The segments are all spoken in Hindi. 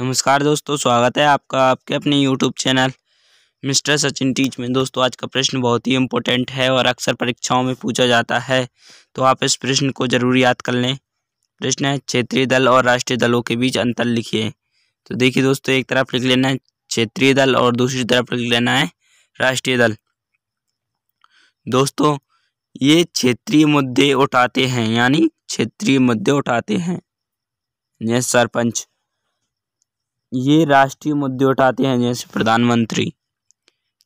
नमस्कार दोस्तों स्वागत है आपका आपके अपने YouTube channel mister Sachin teach में दोस्तों आज का प्रश्न बहुत ही इम्पोर्टेंट है और अक्सर परीक्षाओं में पूछा जाता है तो आप इस प्रश्न को जरूर याद कर लें प्रश्न है क्षेत्रीय दल और राष्ट्रीय दलों के बीच अंतर लिखिए तो देखिए दोस्तों एक तरफ लिख लेना है क्षेत्रीय दल और दूसरी तरफ लिख लेना है राष्ट्रीय दल दोस्तों ये क्षेत्रीय मुद्दे उठाते हैं यानी क्षेत्रीय मुद्दे उठाते हैं सरपंच ये राष्ट्रीय मुद्दे उठाते हैं जैसे प्रधानमंत्री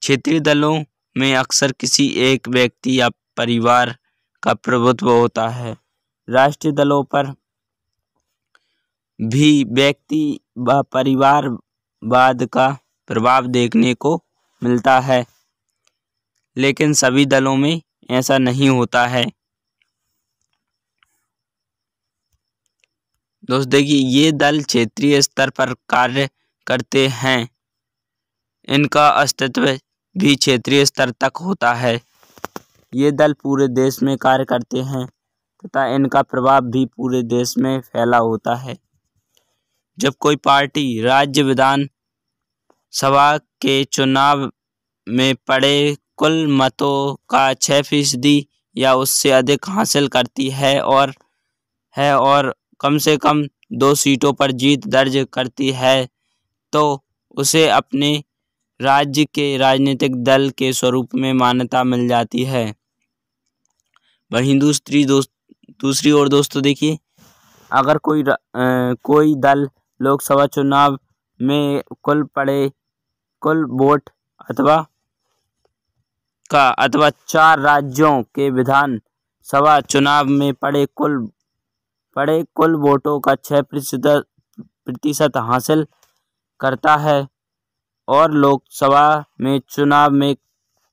क्षेत्रीय दलों में अक्सर किसी एक व्यक्ति या परिवार का प्रभुत्व होता है राष्ट्रीय दलों पर भी व्यक्ति व परिवारवाद का प्रभाव देखने को मिलता है लेकिन सभी दलों में ऐसा नहीं होता है दोस्त देखिए ये दल क्षेत्रीय स्तर पर कार्य करते हैं इनका अस्तित्व भी क्षेत्रीय स्तर तक होता है ये दल पूरे देश में कार्य करते हैं तथा इनका प्रभाव भी पूरे देश में फैला होता है जब कोई पार्टी राज्य विधान सभा के चुनाव में पड़े कुल मतों का छः फीसदी या उससे अधिक हासिल करती है और है और कम से कम दो सीटों पर जीत दर्ज करती है तो उसे अपने राज्य के राजनीतिक दल के स्वरूप में मान्यता मिल जाती है वहीं दूसरी दोस्त दूसरी ओर दोस्तों देखिए अगर कोई आ, कोई दल लोकसभा चुनाव में कुल पड़े कुल वोट अथवा का अथवा चार राज्यों के विधान सभा चुनाव में पड़े कुल पड़े कुल वोटों का छः प्रतिशत प्रतिशत हासिल करता है और लोकसभा में चुनाव में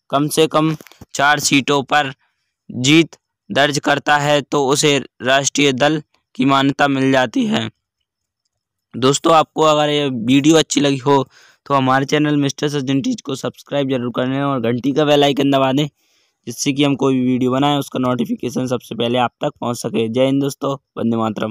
कम से कम चार सीटों पर जीत दर्ज करता है तो उसे राष्ट्रीय दल की मान्यता मिल जाती है दोस्तों आपको अगर ये वीडियो अच्छी लगी हो तो हमारे चैनल मिस्टर सज्जन टीच को सब्सक्राइब जरूर करें और घंटी का बेल आइकन दबा दें जिससे कि हम कोई भी वीडियो बनाएं उसका नोटिफिकेशन सबसे पहले आप तक पहुंच सके जय हिंद दोस्तों वंदे मातरम